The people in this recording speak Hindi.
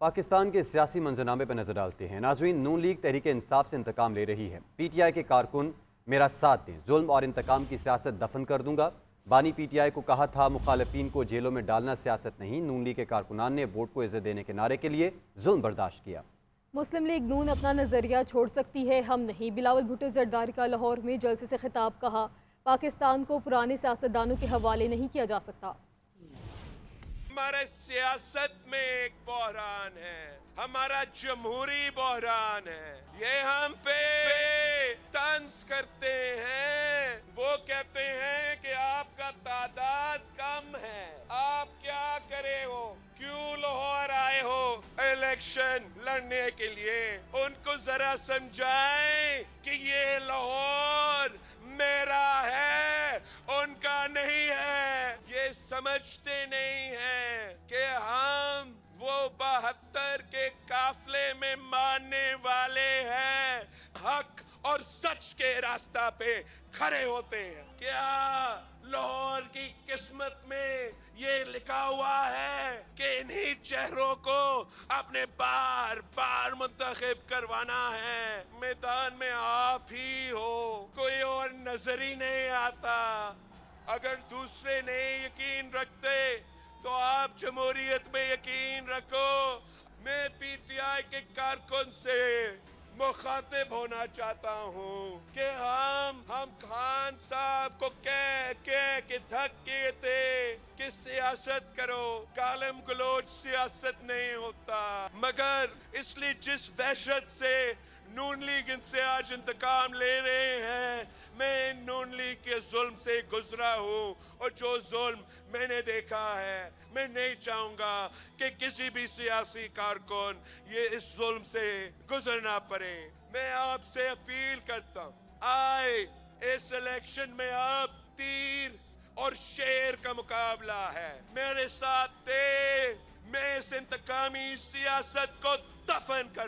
पाकिस्तान के सियासी मंजरनामे पर नजर डालते हैं नाजरीन नून लीग तहरीक इंसाफ से इंतकाम ले रही है पी टी आई के कारकुन मेरा साथ दें जुल्म और इंतकाम की सियासत दफन कर दूंगा बानी पी टी आई को कहा था मुखालफी को जेलों में डालना सियासत नहीं नून लीग के कारकुनान ने वोट को इज्जत देने के नारे के लिए जुल्म बर्दाश्त किया मुस्लिम लीग नून अपना नज़रिया छोड़ सकती है हम नहीं बिलावल भुट्टो जरदार का लाहौर में जलसे से खिताब कहा पाकिस्तान को पुराने सियासतदानों के हवाले नहीं किया जा सकता हमारे सियासत में एक बहरान है हमारा जमहूरी बहरान है ये हम पे तंस करते हैं वो कहते हैं कि आपका तादाद कम है आप क्या करे हो क्यों लाहौर आए हो इलेक्शन लड़ने के लिए उनको जरा समझाएं कि ये लाहौर मेरा है उनका नहीं है ये समझते नहीं है कि हम वो बहत्तर के काफले में मानने वाले हैं हक और सच के रास्ता पे खड़े होते हैं क्या लाहौर की किस्मत में ये लिखा हुआ है कि इन्हीं चेहरों को अपने बार बार मुंतखब करवाना है मैदान में आप ही हो कोई और नजर ही नहीं आता अगर दूसरे नहीं यकीन रखते तो आप जमहूरियत में यकीन रखो मैं पीटीआई के कारकुन से मुखातिब होना चाहता हूँ कि हम हम खान साहब को कह कह के थक गए थे कि सियासत करो कालम गलोच सियासत नहीं होता मगर इसलिए जिस दहशत से नून लीग इनसे आज इंतकाम ले रहे हैं के जुल्म से गुजरा हूँ और जो जुल्म मैंने देखा है मैं नहीं चाहूंगा कि किसी भी सियासी कारकुन ये इस जुल्म से गुजरना पड़े मैं आपसे अपील करता हूँ आए इस इलेक्शन में आप तीर और शेर का मुकाबला है मेरे साथ मैं इस इंतकामी सियासत को दफन कर